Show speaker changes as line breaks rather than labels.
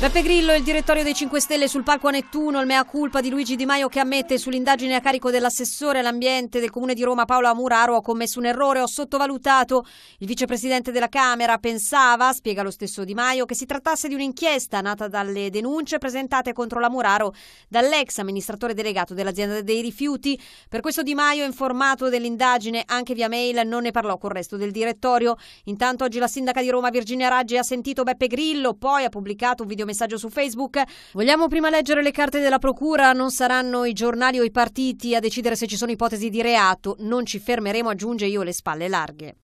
Beppe Grillo, il direttorio dei 5 Stelle sul palco a Nettuno, il mea culpa di Luigi Di Maio che ammette sull'indagine a carico dell'assessore all'ambiente del Comune di Roma Paola Muraro ha commesso un errore, ho sottovalutato. Il vicepresidente della Camera pensava, spiega lo stesso Di Maio, che si trattasse di un'inchiesta nata dalle denunce presentate contro la Muraro dall'ex amministratore delegato dell'azienda dei rifiuti. Per questo Di Maio, informato dell'indagine anche via mail, non ne parlò col resto del direttorio. Intanto oggi la sindaca di Roma Virginia Raggi ha sentito Beppe Grillo, poi ha pubblicato un video messaggio su Facebook. Vogliamo prima leggere le carte della Procura, non saranno i giornali o i partiti a decidere se ci sono ipotesi di reato, non ci fermeremo, aggiunge io le spalle larghe.